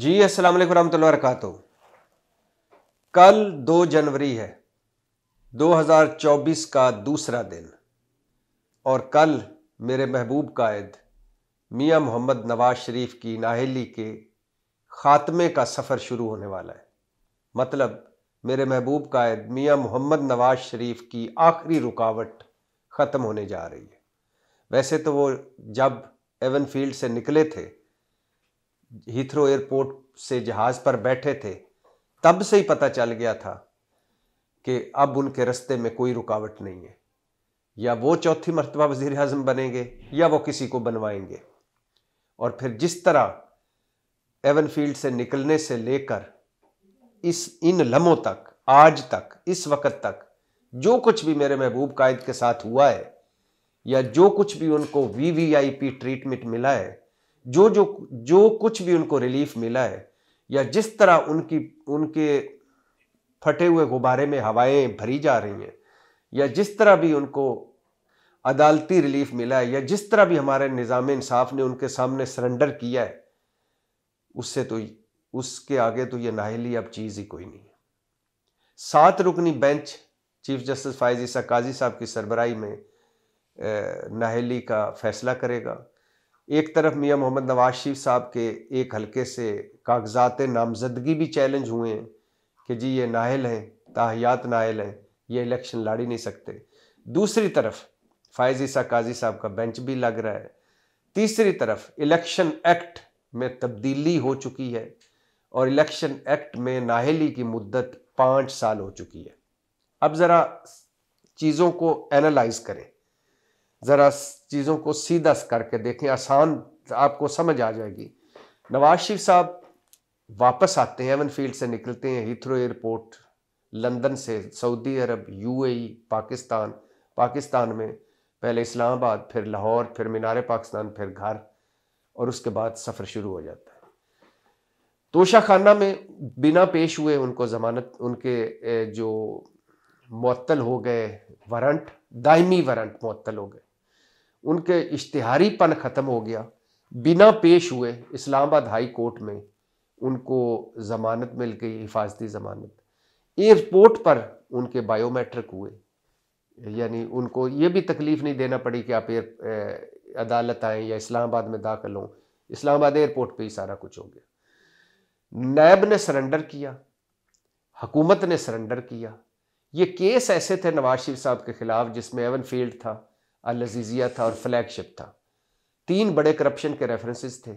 जी अस्सलाम वालेकुम असल वरकत कल 2 जनवरी है 2024 का दूसरा दिन और कल मेरे महबूब कायद मियाँ मोहम्मद नवाज शरीफ की नाहली के ख़ात्मे का सफ़र शुरू होने वाला है मतलब मेरे महबूब कायद मियाँ मोहम्मद नवाज शरीफ की आखिरी रुकावट ख़त्म होने जा रही है वैसे तो वो जब एवन फील्ड से निकले थे हीथ्रो एयरपोर्ट से जहाज़ पर बैठे थे तब से ही पता चल गया था कि अब उनके रस्ते में कोई रुकावट नहीं है या वो चौथी मरतबा वजीर अजम बनेंगे या वो किसी को बनवाएंगे और फिर जिस तरह एवन फील्ड से निकलने से लेकर इस इन लम्हों तक आज तक इस वक्त तक जो कुछ भी मेरे महबूब कायद के साथ हुआ है या जो कुछ भी उनको V V I P treatment मिला है जो जो जो कुछ भी उनको रिलीफ मिला है या जिस तरह उनकी उनके फटे हुए गुब्बारे में हवाएं भरी जा रही हैं या जिस तरह भी उनको अदालती रिलीफ मिला है या जिस तरह भी हमारे निज़ाम इंसाफ ने उनके सामने सरेंडर किया है उससे तो उसके आगे तो ये नाहली अब चीज़ ही कोई नहीं है सात रुकनी bench chief justice Faez Isa Qazi साहब की सरबराही में नाहली का फैसला करेगा एक तरफ मियाँ मोहम्मद नवाज शरीफ साहब के एक हल्के से कागजात नामजदगी भी चैलेंज हुए हैं कि जी ये नाहल हैं ताहियात नाहल हैं ये इलेक्शन लाड़ ही नहीं सकते दूसरी तरफ फायजी सा काजी साहब का बेंच भी लग रहा है तीसरी तरफ इलेक्शन एक्ट में तब्दीली हो चुकी है और इलेक्शन एक्ट में नाहली की मुद्दत पाँच साल हो चुकी है अब ज़रा चीज़ों को एनालाइज करें ज़रा चीज़ों को सीधा करके देखें आसान आपको समझ आ जाएगी नवाज शरीफ साहब वापस आते हैं एवन फील्ड से निकलते हैं हीथ्रो एयरपोर्ट लंदन से Saudi Arab UAE e, Pakistan Pakistan में पहले इस्लामाबाद फिर लाहौर फिर मीनार पाकिस्तान फिर घर और उसके बाद सफ़र शुरू हो जाता है तोशा खाना में बिना पेश हुए उनको ज़मानत उनके जो मअतल हो गए वारंट दायमी वारंट मअतल हो गए उनके इश्तिहारीपन ख़त्म हो गया बिना पेश हुए इस्लामाबाद हाई कोर्ट में उनको ज़मानत मिल गई हिफाजती ज़मानत एयरपोर्ट पर उनके बायोमेट्रिक हुए यानी उनको ये भी तकलीफ़ नहीं देना पड़ी कि आप एयर अदालत आएँ या इस्लामाबाद में दाखिल हों इस्लामाबाद एयरपोर्ट पे ही सारा कुछ हो गया नैब ने सरेंडर किया हकूमत ने सरेंडर किया ये केस ऐसे थे नवाज शरीफ साहब के ख़िलाफ़ जिसमें एवन फील्ड था अलजीजिया था और फ्लैगशिप था तीन बड़े करप्शन के रेफरेंसेस थे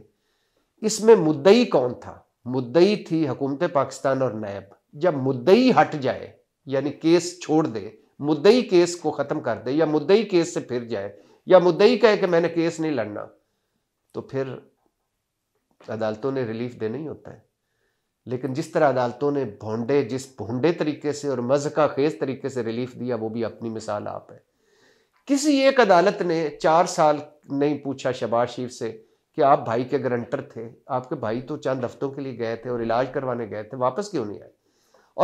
इसमें मुद्दई कौन था मुद्दई थी हुकूमत पाकिस्तान और नैब जब मुद्दई हट जाए यानी केस छोड़ दे मुद्दई केस को ख़त्म कर दे या मुद्दई केस से फिर जाए या मुद्दई कहे कि मैंने केस नहीं लड़ना तो फिर अदालतों ने रिलीफ देना ही होता है लेकिन जिस तरह अदालतों ने भोंडे जिस भोंडे तरीके से और मजका खेज तरीके से रिलीफ दिया वो भी अपनी मिसाल आप है किसी एक अदालत ने चार साल नहीं पूछा शबाज शरीफ से कि आप भाई के गारंटर थे आपके भाई तो चंद हफ्तों के लिए गए थे और इलाज करवाने गए थे वापस क्यों नहीं आए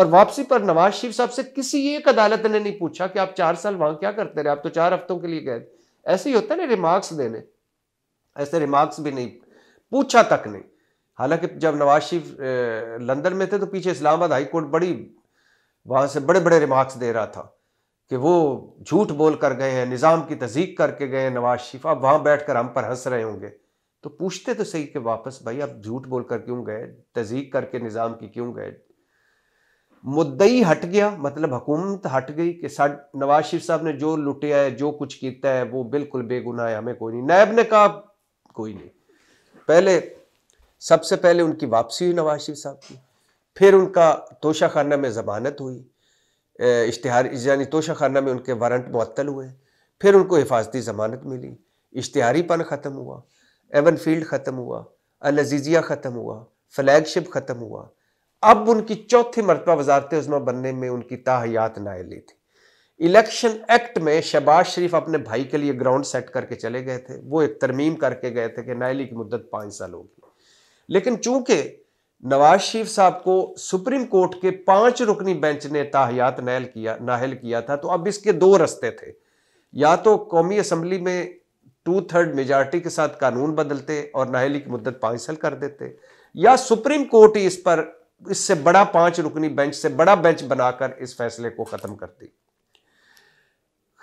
और वापसी पर नवाज शरीफ साहब से किसी एक अदालत ने नहीं पूछा कि आप चार साल वहां क्या करते रहे आप तो चार हफ्तों के लिए गए ऐसे ही होता है ना रिमार्क्स देने ऐसे रिमार्क्स भी नहीं पूछा तक नहीं हालांकि जब नवाज शरीफ लंदन में थे तो पीछे इस्लामाबाद हाईकोर्ट बड़ी वहां से बड़े बड़े रिमार्क्स दे रहा था कि वो झूठ बोल कर गए हैं निज़ाम की तजीक करके गए हैं नवाज शरीफ अब वहाँ बैठ कर हम पर हंस रहे होंगे तो पूछते तो सही कि वापस भाई आप झूठ बोल कर क्यों गए तजीक करके निज़ाम की क्यों गए मुद्दई हट गया मतलब हुकूमत हट गई कि नवाज शरीफ साहब ने जो लुटिया है जो कुछ किया है वो बिल्कुल बेगुनाह है हमें कोई नहीं नैब ने कहा कोई नहीं पहले सबसे पहले उनकी वापसी हुई नवाज शरीफ साहब की फिर उनका तोशाखाना में जमानत हुई इश्तहार यानी तोशाखाना में उनके वारंट मअतल हुए फिर उनको हिफाजती ज़मानत मिली इश्तहारी पन ख़त्म हुआ एवन फील्ड ख़त्म हुआ अलजीज़िया ख़त्म हुआ फ्लैगशिप ख़त्म हुआ अब उनकी चौथी मरतबा वजारत उजमा बनने में उनकी ताहयात नायली थी इलेक्शन एक्ट में शहबाज शरीफ अपने भाई के लिए ग्राउंड सेट करके चले गए थे वो एक तरमीम करके गए थे कि नायली की मुद्दत पाँच साल होगी लेकिन चूंकि नवाज शरीफ साहब को सुप्रीम कोर्ट के पांच रुकनी बेंच ने ताहयात नहल किया नाहल किया था तो अब इसके दो रस्ते थे या तो कौमी असम्बली में टू थर्ड मेजॉरिटी के साथ कानून बदलते और नाहली की मुद्दत पाँच साल कर देते या सुप्रीम कोर्ट ही इस पर इससे बड़ा पांच रुकनी बेंच से बड़ा बेंच बनाकर इस फैसले को ख़त्म करती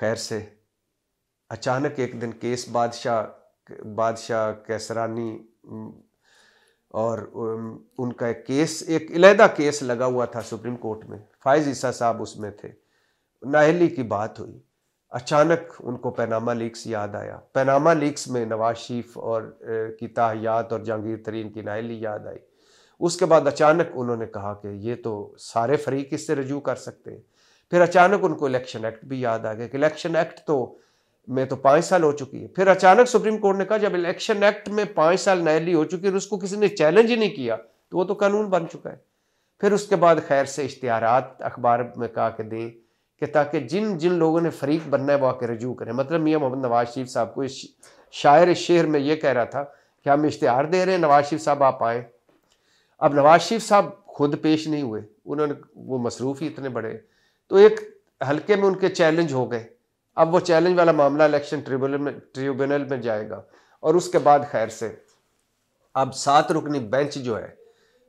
खैर से अचानक एक दिन केस बादशाह बादशाह कैसरानी और उनका एक केस एक इलाहदा केस लगा हुआ था सुप्रीम कोर्ट में फायज ईसा साहब उसमें थे नाहली की बात हुई अचानक उनको पैनामा लीक्स याद आया पैनामा लीक्स में नवाज शरीफ और की ताहियात और जहांगीर तरीन की नाहली याद आई उसके बाद अचानक उन्होंने कहा कि ये तो सारे फरीक इससे रजू कर सकते हैं फिर अचानक उनको इलेक्शन एक्ट भी याद आ गया कि इलेक्शन एक्ट तो में तो पाँच साल हो चुकी है फिर अचानक सुप्रीम कोर्ट ने कहा जब इलेक्शन एक्ट में पाँच साल नैली हो चुकी है उसको किसी ने चैलेंज ही नहीं किया तो वो तो कानून बन चुका है फिर उसके बाद खैर से इश्तहार अखबार में कहा के दें कि ताकि जिन जिन लोगों ने फरीक बनना है वो आके रजू करें मतलब मियाँ मोहम्मद नवाज शरीफ साहब को इस शायर इस शेर में ये कह रहा था कि हम इश्तहार दे रहे हैं नवाज शरीफ साहब आप आए अब नवाज शरीफ साहब खुद पेश नहीं हुए उन्होंने वो मसरूफ़ ही इतने बड़े तो एक हल्के में उनके चैलेंज हो गए अब वो चैलेंज वाला मामला इलेक्शन ट्रिब्यूनल में ट्रिब्यूनल में जाएगा और उसके बाद खैर से अब सात रुकनी बेंच जो है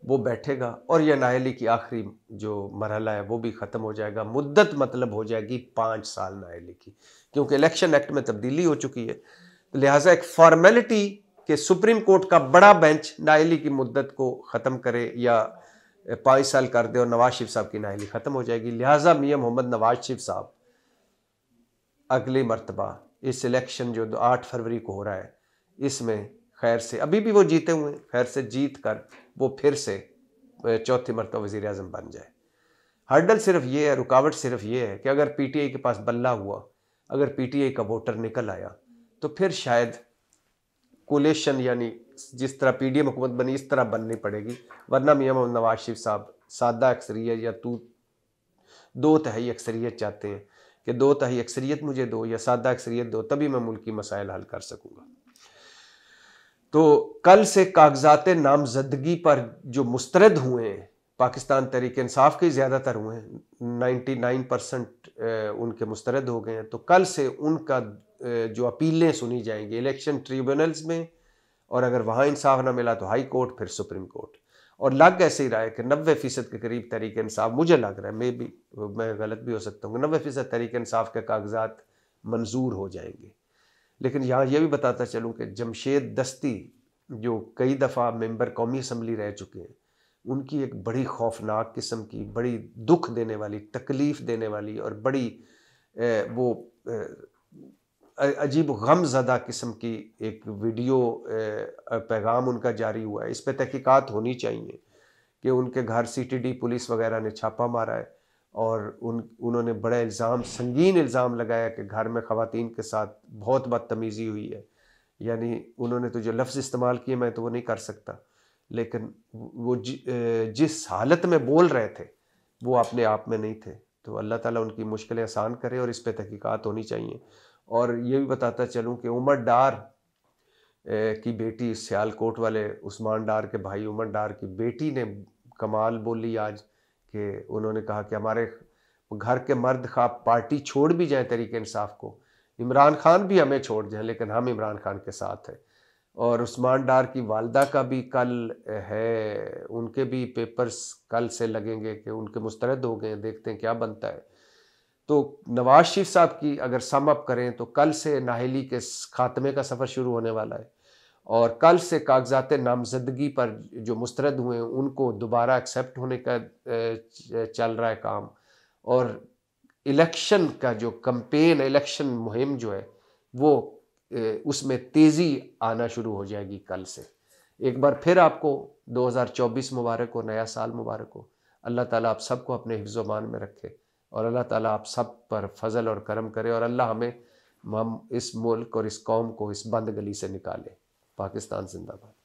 वो बैठेगा और यह नायली की आखिरी जो मरहला है वो भी ख़त्म हो जाएगा मुद्दत मतलब हो जाएगी पाँच साल नायली की क्योंकि इलेक्शन एक्ट में तब्दीली हो चुकी है तो लिहाजा एक फॉर्मेलिटी कि सुप्रीम कोर्ट का बड़ा बेंच नायली की मुद्दत को ख़त्म करे या पाँच साल कर दे और नवाज शरीफ साहब की नायली ख़त्म हो जाएगी लिहाजा मियाँ मोहम्मद नवाज शरीफ साहब अगले मरतबा इस इलेक्शन जो आठ फरवरी को हो रहा है इसमें खैर से अभी भी वो जीते हुए खैर से जीत कर वो फिर से चौथी मरतबा वज़ी अजम बन जाए हर्डल सिर्फ ये है रुकावट सिर्फ ये है कि अगर पी टी आई के पास बल्ला हुआ अगर पी टी आई का वोटर निकल आया तो फिर शायद कोलेशन यानी जिस तरह पी डी एम हुकूमत बनी इस तरह बननी पड़ेगी वरना मियाँ मोहम्मद नवाज शरीफ साहब सादा अक्सरीत या तू दो तहई अक्सरियत चाहते हैं कि दो तही अक्सरीत मुझे दो या सादा अक्सरियत दो तभी मैं मुल्की मसाइल हल कर सकूंगा तो कल से कागजात नामजदगी पर जो मुस्तरद हुए हैं पाकिस्तान तहरीक इंसाफ के ज़्यादातर हुए हैं नाइन्टी नाइन परसेंट उनके मुस्तरद हो गए हैं तो कल से उनका जो अपीलें सुनी जाएंगी इलेक्शन ट्रिब्यूनल्स में और अगर वहाँ इंसाफ ना मिला तो हाई कोर्ट फिर सुप्रीम कोर्ट और लग ऐसे ही रहा है कि नब्बे फ़ीसद के करीब तहरीक इंसाफ मुझे लग रहा है मे भी मैं गलत भी हो सकता हूँ नब्बे फ़ीसद तहरीक इंसाफ के कागजात मंजूर हो जाएंगे लेकिन यहाँ यह भी बताता चलूँ कि जमशेद दस्ती जो कई दफ़ा मेंबर कौमी असम्बली रह चुके हैं उनकी एक बड़ी खौफनाक किस्म की बड़ी दुख देने वाली तकलीफ़ देने वाली और बड़ी वो अजीब गम ज़दा किस्म की एक वीडियो पैगाम उनका जारी हुआ है इस पर तहकीक़ात होनी चाहिए कि उनके घर सीटीडी पुलिस वगैरह ने छापा मारा है और उन उन्होंने बड़े इल्ज़ाम संगीन इल्ज़ाम लगाया कि घर में ख़वान के साथ बहुत बदतमीज़ी हुई है यानी उन्होंने तो जो लफ्ज़ इस्तेमाल किए मैं तो वो नहीं कर सकता लेकिन वो जिस हालत में बोल रहे थे वो अपने आप में नहीं थे तो अल्लाह ताला उनकी मुश्किलें आसान करे और इस पर तहकीक़ात होनी चाहिए और ये भी बताता चलूँ कि उमर डार की बेटी सियालकोट वाले उस्मान डार के भाई उमर डार की बेटी ने कमाल बोली आज कि उन्होंने कहा कि हमारे घर के मर्द खाब पार्टी छोड़ भी जाए तरीके इंसाफ को इमरान खान भी हमें छोड़ जाए लेकिन हम इमरान खान के साथ हैं और उस्मान डार की वालदा का भी कल है उनके भी पेपर्स कल से लगेंगे कि उनके मुस्तरद हो गए देखते हैं क्या बनता है तो नवाज शरीफ साहब की अगर सम अप करें तो कल से नाहली के खात्मे का सफ़र शुरू होने वाला है और कल से कागजात नामजदगी पर जो मुस्रद हुए हैं उनको दोबारा एक्सेप्ट होने का चल रहा है काम और इलेक्शन का जो कम्पेन इलेक्शन मुहिम जो है वो उसमें तेज़ी आना शुरू हो जाएगी कल से एक बार फिर आपको 2024 मुबारक हो नया साल मुबारक हो अल्लाह ताला आप सबको अपने हिफ्ज़ में रखे और अल्लाह ताला आप सब पर फजल और करम करे और अल्लाह हमें हम इस मुल्क और इस कौम को इस बंद गली से निकाले पाकिस्तान जिंदाबाद